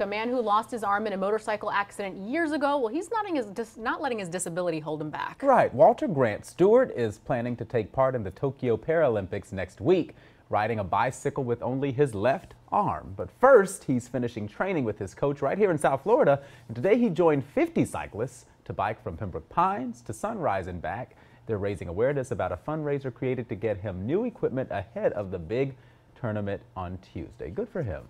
a man who lost his arm in a motorcycle accident years ago, well, he's not, his, not letting his disability hold him back. Right. Walter Grant Stewart is planning to take part in the Tokyo Paralympics next week, riding a bicycle with only his left arm. But first, he's finishing training with his coach right here in South Florida. And today, he joined 50 cyclists to bike from Pembroke Pines to Sunrise and back. They're raising awareness about a fundraiser created to get him new equipment ahead of the big tournament on Tuesday. Good for him.